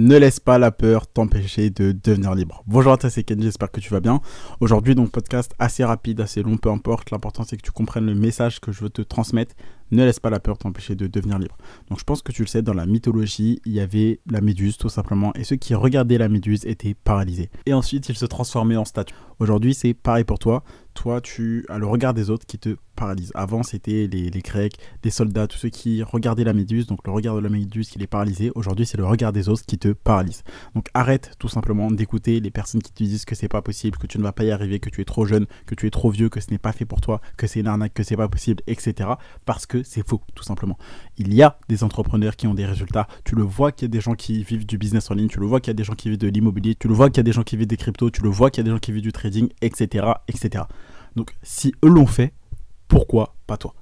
Ne laisse pas la peur t'empêcher de devenir libre. Bonjour à toi, c'est Kenji, j'espère que tu vas bien. Aujourd'hui, donc podcast assez rapide, assez long, peu importe. L'important c'est que tu comprennes le message que je veux te transmettre ne laisse pas la peur t'empêcher de devenir libre. Donc je pense que tu le sais, dans la mythologie, il y avait la méduse tout simplement, et ceux qui regardaient la méduse étaient paralysés. Et ensuite, ils se transformaient en statues. Aujourd'hui, c'est pareil pour toi. Toi, tu as le regard des autres qui te paralyse. Avant, c'était les, Grecs, les soldats, tous ceux qui regardaient la méduse, donc le regard de la méduse qui les paralysait. Aujourd'hui, c'est le regard des autres qui te paralyse. Donc arrête tout simplement d'écouter les personnes qui te disent que c'est pas possible, que tu ne vas pas y arriver, que tu es trop jeune, que tu es trop vieux, que ce n'est pas fait pour toi, que c'est une arnaque, que c'est pas possible, etc. Parce que c'est faux, tout simplement. Il y a des entrepreneurs qui ont des résultats. Tu le vois qu'il y a des gens qui vivent du business en ligne, tu le vois qu'il y a des gens qui vivent de l'immobilier, tu le vois qu'il y a des gens qui vivent des cryptos, tu le vois qu'il y a des gens qui vivent du trading, etc. etc. Donc si eux l'ont fait, pourquoi pas toi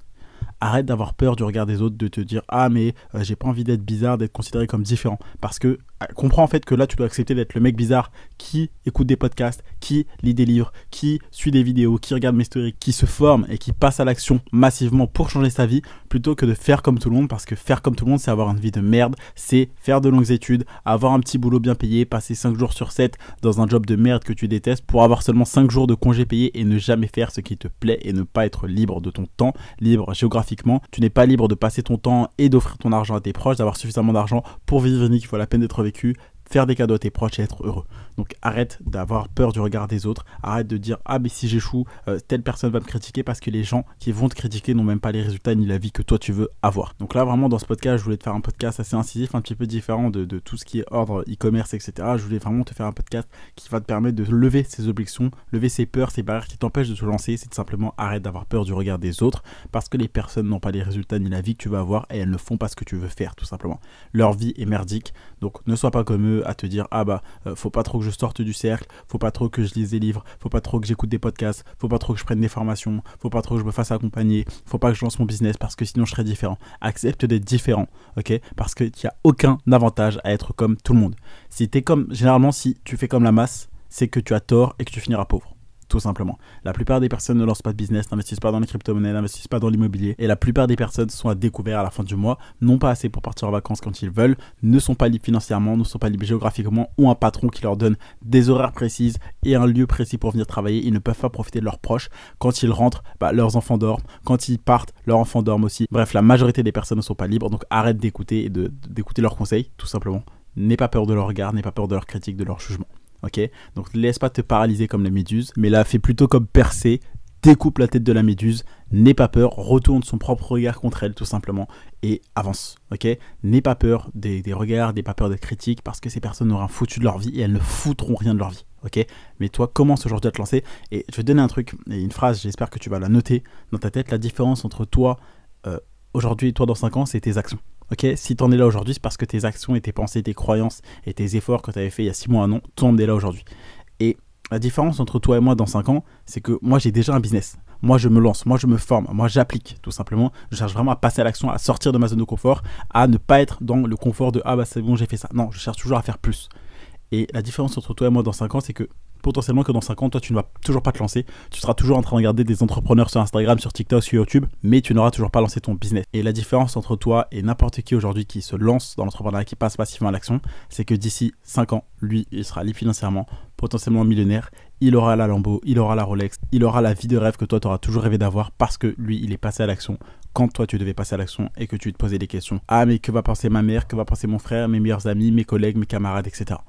arrête d'avoir peur du regard des autres, de te dire ah mais euh, j'ai pas envie d'être bizarre, d'être considéré comme différent. Parce que euh, comprends en fait que là tu dois accepter d'être le mec bizarre qui écoute des podcasts, qui lit des livres, qui suit des vidéos, qui regarde mes stories, qui se forme et qui passe à l'action massivement pour changer sa vie plutôt que de faire comme tout le monde parce que faire comme tout le monde c'est avoir une vie de merde, c'est faire de longues études, avoir un petit boulot bien payé, passer 5 jours sur 7 dans un job de merde que tu détestes pour avoir seulement 5 jours de congés payés et ne jamais faire ce qui te plaît et ne pas être libre de ton temps, libre géographiquement. Tu n'es pas libre de passer ton temps et d'offrir ton argent à tes proches, d'avoir suffisamment d'argent pour vivre une vie qui vaut la peine d'être vécue faire des cadeaux à tes proches et être heureux. Donc arrête d'avoir peur du regard des autres, arrête de dire ah mais si j'échoue, euh, telle personne va me critiquer parce que les gens qui vont te critiquer n'ont même pas les résultats ni la vie que toi tu veux avoir. Donc là vraiment dans ce podcast je voulais te faire un podcast assez incisif, un petit peu différent de, tout ce qui est ordre e-commerce etc. Je voulais vraiment te faire un podcast qui va te permettre de lever ces objections, lever ces peurs, ces barrières qui t'empêchent de te lancer, c'est simplement arrête d'avoir peur du regard des autres parce que les personnes n'ont pas les résultats ni la vie que tu veux avoir et elles ne font pas ce que tu veux faire tout simplement. Leur vie est merdique donc ne sois pas comme eux à te dire ah bah euh, faut pas trop que je sorte du cercle, faut pas trop que je lise des livres, faut pas trop que j'écoute des podcasts, faut pas trop que je prenne des formations, faut pas trop que je me fasse accompagner, faut pas que je lance mon business parce que sinon je serai différent. Accepte d'être différent, ok Parce que n'y a aucun avantage à être comme tout le monde. Si t'es comme généralement si tu fais comme la masse, c'est que tu as tort et que tu finiras pauvre tout simplement. La plupart des personnes ne lancent pas de business, n'investissent pas dans les crypto-monnaies, n'investissent pas dans l'immobilier, et la plupart des personnes sont à découvert à la fin du mois, n'ont pas assez pour partir en vacances quand ils veulent, ne sont pas libres financièrement, ne sont pas libres géographiquement, ont un patron qui leur donne des horaires précises et un lieu précis pour venir travailler, ils ne peuvent pas profiter de leurs proches. Quand ils rentrent, bah, leurs enfants dorment, quand ils partent, leurs enfants dorment aussi. Bref, la majorité des personnes ne sont pas libres, donc arrête d'écouter et d'écouter leurs conseils, tout simplement. N'aie pas peur de leur regard, n'aie pas peur de leur critique, de leur jugement. Ok Donc laisse pas te paralyser comme la méduse, mais là fais plutôt comme percer, découpe la tête de la méduse, n'aie pas peur, retourne son propre regard contre elle tout simplement et avance. Ok N'aie pas peur des, regards, n'aie pas peur des critique parce que ces personnes n'auront foutu de leur vie et elles ne foutront rien de leur vie. Ok Mais toi, commence aujourd'hui à te lancer et je vais te donner un truc et une phrase, j'espère que tu vas la noter dans ta tête, la différence entre toi euh, aujourd'hui et toi dans 5 ans, c'est tes actions. Ok, si en es là aujourd'hui, c'est parce que tes actions et tes pensées, tes croyances et tes efforts que tu avais fait il y a 6 mois, un an, en es là aujourd'hui. Et la différence entre toi et moi dans 5 ans, c'est que moi j'ai déjà un business. Moi je me lance, moi je me forme, moi j'applique tout simplement. Je cherche vraiment à passer à l'action, à sortir de ma zone de confort, à ne pas être dans le confort de ah bah c'est bon j'ai fait ça. Non, je cherche toujours à faire plus. Et la différence entre toi et moi dans 5 ans, c'est que potentiellement que dans 5 ans, toi, tu ne vas toujours pas te lancer. Tu seras toujours en train de regarder des entrepreneurs sur Instagram, sur TikTok, sur YouTube, mais tu n'auras toujours pas lancé ton business. Et la différence entre toi et n'importe qui aujourd'hui qui se lance dans l'entrepreneuriat, qui passe passivement à l'action, c'est que d'ici 5 ans, lui, il sera libre financièrement, potentiellement millionnaire, il aura la Lambo, il aura la Rolex, il aura la vie de rêve que toi tu auras toujours rêvé d'avoir parce que lui il est passé à l'action quand toi tu devais passer à l'action et que tu te posais des questions. Ah mais que va penser ma mère, que va penser mon frère, mes meilleurs amis, mes collègues, mes camarades, etc.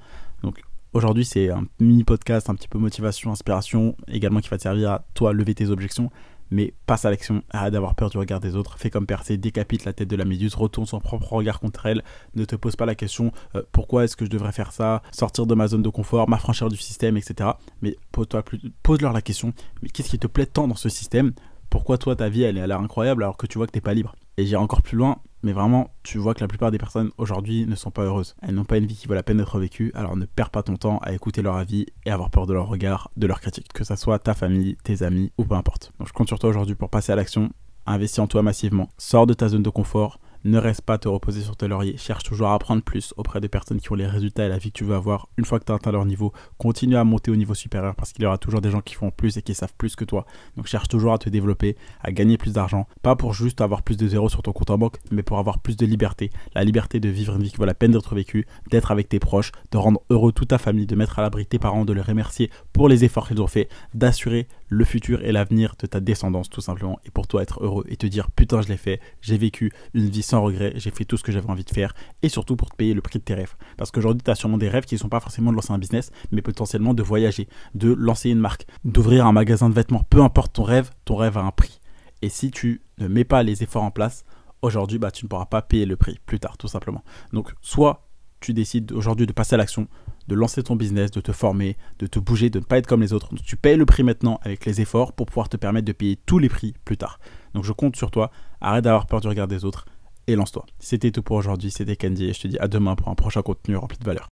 Donc Aujourd'hui, c'est un mini-podcast, un petit peu motivation, inspiration, également qui va te servir à toi lever tes objections. Mais passe à l'action, arrête d'avoir peur du regard des autres, fais comme Percé, décapite la tête de la méduse, retourne son propre regard contre elle, ne te pose pas la question euh, pourquoi est-ce que je devrais faire ça, sortir de ma zone de confort, m'affranchir du système, etc. Mais pose-toi plus, pose-leur la question, mais qu'est-ce qui te plaît tant dans ce système Pourquoi toi ta vie elle, est à l'air incroyable alors que tu vois que t'es pas libre et j'irai encore plus loin, mais vraiment, tu vois que la plupart des personnes aujourd'hui ne sont pas heureuses. Elles n'ont pas une vie qui vaut la peine d'être vécue, alors ne perds pas ton temps à écouter leur avis et avoir peur de leur regard, de leurs critiques, que ça soit ta famille, tes amis ou peu importe. Donc je compte sur toi aujourd'hui pour passer à l'action, investis en toi massivement, sors de ta zone de confort, ne reste pas à te reposer sur tes lauriers, cherche toujours à apprendre plus auprès des personnes qui ont les résultats et la vie que tu veux avoir. Une fois que tu as atteint leur niveau, continue à monter au niveau supérieur parce qu'il y aura toujours des gens qui font plus et qui savent plus que toi. Donc cherche toujours à te développer, à gagner plus d'argent, pas pour juste avoir plus de zéro sur ton compte en banque, mais pour avoir plus de liberté. La liberté de vivre une vie qui vaut la peine d'être vécue, d'être avec tes proches, de rendre heureux toute ta famille, de mettre à l'abri tes parents, de les remercier pour les efforts qu'ils ont faits, d'assurer le futur et l'avenir de ta descendance tout simplement et pour toi être heureux et te dire putain je l'ai fait, j'ai vécu une vie sans regret, j'ai fait tout ce que j'avais envie de faire et surtout pour te payer le prix de tes rêves. Parce qu'aujourd'hui tu as sûrement des rêves qui ne sont pas forcément de lancer un business mais potentiellement de voyager, de lancer une marque, d'ouvrir un magasin de vêtements, peu importe ton rêve, ton rêve a un prix. Et si tu ne mets pas les efforts en place, aujourd'hui bah, tu ne pourras pas payer le prix plus tard tout simplement. Donc soit tu décides aujourd'hui de passer à l'action, de lancer ton business, de te former, de te bouger, de ne pas être comme les autres. tu payes le prix maintenant avec les efforts pour pouvoir te permettre de payer tous les prix plus tard. Donc je compte sur toi, arrête d'avoir peur du regard des autres et lance-toi. C'était tout pour aujourd'hui, c'était Candy et je te dis à demain pour un prochain contenu rempli de valeur.